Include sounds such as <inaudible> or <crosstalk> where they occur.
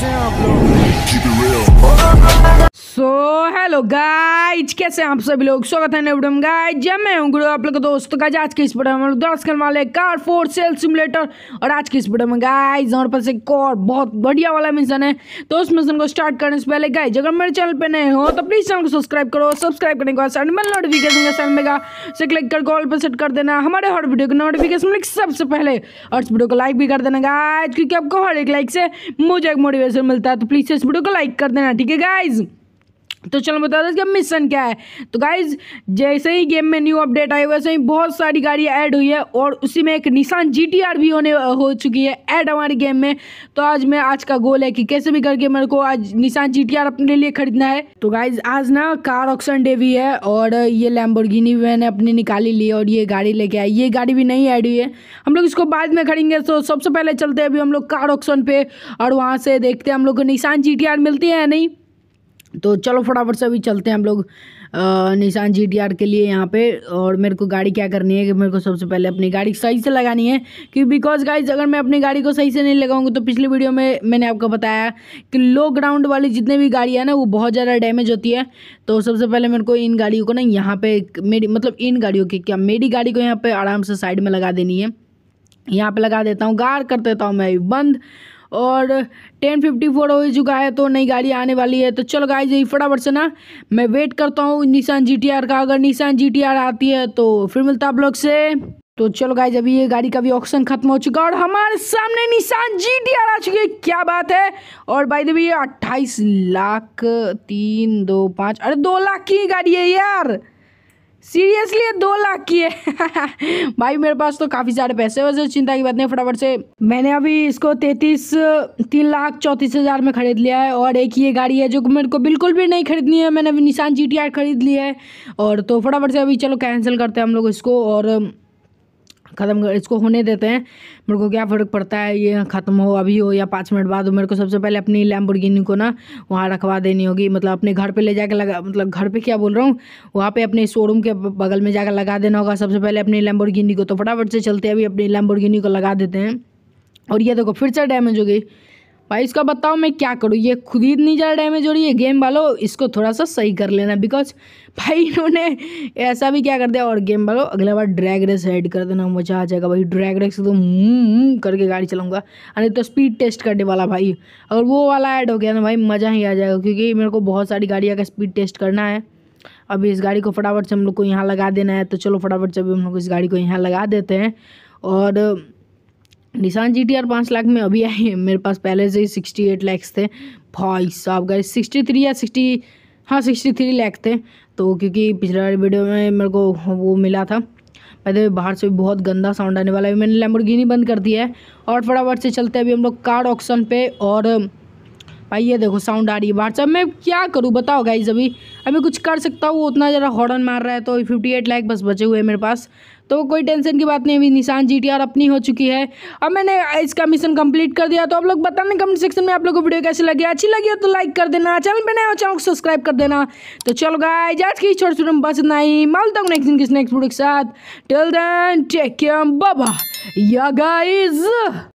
sound blow. Keep it real. Hello guys कैसे हैं आप सभी लोग स्वागत है नवडम गाइज जब मैं हूँ गुरु आप लोग दोस्तों का आज की इस वीडियो में हम लोग दस करने वाले कार फोर सेल सिमुलेटर और आज की इस वीडियो में गाइज हमारे पास एक और बहुत बढ़िया वाला मिशन है तो उस मिशन को स्टार्ट करने से पहले गाइज अगर मेरे चैनल पर नए हो तो प्लीज़ चैनल को सब्सक्राइब करो सब्सक्राइब करने के बाद नोटिफिकेशन का सैन मेगा से क्लिक कर कॉल पर सेट कर देना हमारे हर वीडियो को नोटिफिकेशन मिले सबसे पहले और इस वीडियो को लाइक भी कर देना गाइज क्योंकि आपको हर एक लाइक से मुझे एक मोटिवेशन मिलता है तो प्लीज़ इस वीडियो को लाइक कर देना ठीक है गाइज़ तो चलो बता दें इसका मिशन क्या है तो गाइज जैसे ही गेम में न्यू अपडेट आई वैसे ही बहुत सारी गाड़ियाँ ऐड हुई है और उसी में एक निशान जी भी होने हो चुकी है ऐड हमारी गेम में तो आज मैं आज का गोल है कि कैसे भी करके मेरे को आज निशान जी अपने लिए खरीदना है तो गाइज आज ना कार ऑक्शन डे भी है और ये लैम्बोर्गिनी भी मैंने अपनी निकाली ली और ये गाड़ी लेके आई ये गाड़ी भी नहीं ऐड हुई है हम लोग इसको बाद में खरीदेंगे तो सबसे पहले चलते हैं अभी हम लोग कार ऑक्शन पे और वहाँ से देखते हैं हम लोग को निशान जी मिलती है या नहीं तो चलो फटाफट से अभी चलते हैं हम लोग निशान जी के लिए यहाँ पे और मेरे को गाड़ी क्या करनी है कि मेरे को सबसे पहले अपनी गाड़ी सही से लगानी है कि बिकॉज गाइज अगर मैं अपनी गाड़ी को सही से नहीं लगाऊंगी तो पिछले वीडियो में मैंने आपको बताया कि लो ग्राउंड वाली जितने भी गाड़ियाँ ना वो बहुत ज़्यादा डैमेज होती है तो सबसे पहले मेरे को इन गाड़ियों को ना यहाँ पर मेरी मतलब इन गाड़ियों की क्या मेरी गाड़ी को यहाँ पर आराम से साइड में लगा देनी है यहाँ पर लगा देता हूँ गार कर देता हूँ मैं बंद और टेन फिफ्टी फोर हो चुका है तो नई गाड़ी आने वाली है तो चलो गाइज यही फटाफट से ना मैं वेट करता हूँ निशान जी का अगर निशान जी आती है तो फिर मिलता आप लोग से तो चलो गाइज अभी ये गाड़ी का भी ऑप्शन खत्म हो चुका और हमारे सामने निशान जी टी आर आ चुकी है क्या बात है और भाई देवी ये अट्ठाईस लाख तीन दो पाँच अरे दो लाख की गाड़ी है यार सीरियसली दो लाख की है <laughs> भाई मेरे पास तो काफ़ी सारे पैसे वैसे चिंता की बात नहीं फटाफट से मैंने अभी इसको तैतीस तीन लाख चौंतीस हज़ार में ख़रीद लिया है और एक ये गाड़ी है जो मेरे को बिल्कुल भी नहीं खरीदनी है मैंने अभी निशान जी टी आर खरीद लिया है और तो फटाफट से अभी चलो कैंसिल करते हैं हम लोग इसको और ख़त्म कर इसको होने देते हैं मेरे को क्या फ़र्क पड़ता है ये ख़त्म हो अभी हो या पाँच मिनट बाद हो मेरे को सबसे पहले अपनी लैम्बोर्गिनी को ना वहाँ रखवा देनी होगी मतलब अपने घर पे ले जाकर लगा मतलब घर पे क्या बोल रहा हूँ वहाँ पे अपने शोरूम के बगल में जाकर लगा देना होगा सबसे पहले अपनी लैम्बोर्गिनी को तो फटाफट से चलते अभी अपनी लैम्बोर्गिनी को लगा देते हैं और ये देखो फिर से डैमेज हो गई भाई इसका बताओ मैं क्या करूँ ये खुद ही इतनी ज़्यादा डैमेज हो रही है गेम वालों इसको थोड़ा सा सही कर लेना बिकॉज भाई इन्होंने ऐसा भी क्या कर दिया और गेम वालों अगला बार ड्रैग रेस ऐड कर देना मज़ा आ जाएगा भाई ड्रैग रेस तो करके गाड़ी चलाऊँगा अरे तो स्पीड टेस्ट करने वाला भाई अगर वो वाला ऐड हो गया ना भाई मज़ा ही आ जाएगा क्योंकि मेरे को बहुत सारी गाड़ियाँ का स्पीड टेस्ट करना है अभी इस गाड़ी को फटाफट से हम लोग को यहाँ लगा देना है तो चलो फटाफट से अभी हम लोग इस गाड़ी को यहाँ लगा देते हैं और निशान जी टी आर पाँच लाख में अभी आई है मेरे पास पहले से ही सिक्सटी एट लैक्स थे भाई साहब गए सिक्सटी थ्री या सिक्सटी हाँ सिक्सटी थ्री लैख थे तो क्योंकि वाले वीडियो में मेरे को वो मिला था पहले तो बाहर से बहुत गंदा साउंड आने वाला है मैंने लैम्बोर्गिनी बंद कर दिया है और फटाफट से चलते हैं अभी हम लोग कार ऑक्शन पे और भाई ये देखो साउंड आ रही है बाहर से अब मैं क्या करूँ बताओ गाइज अभी अभी कुछ कर सकता हूँ उतना ज़रा हॉर्न मार रहा है तो फिफ्टी एट लाख बस बचे हुए हैं मेरे पास तो कोई टेंशन की बात नहीं अभी निशान जी अपनी हो चुकी है अब मैंने इसका मिशन कंप्लीट कर दिया तो आप लोग बताने कमेंट सेक्शन में आप लोग को वीडियो कैसे लगी अच्छी लगी हो तो लाइक कर देना चैनल पर नए हो चैनल को सब्सक्राइब कर देना तो चलो गाइज आज की छोटे छोटे बस इतना ही मालता हूँ नेक्स्ट दिन किस नेक्स्ट वीडियो के साथ टेल देन टेक केयर बाबा या गाइज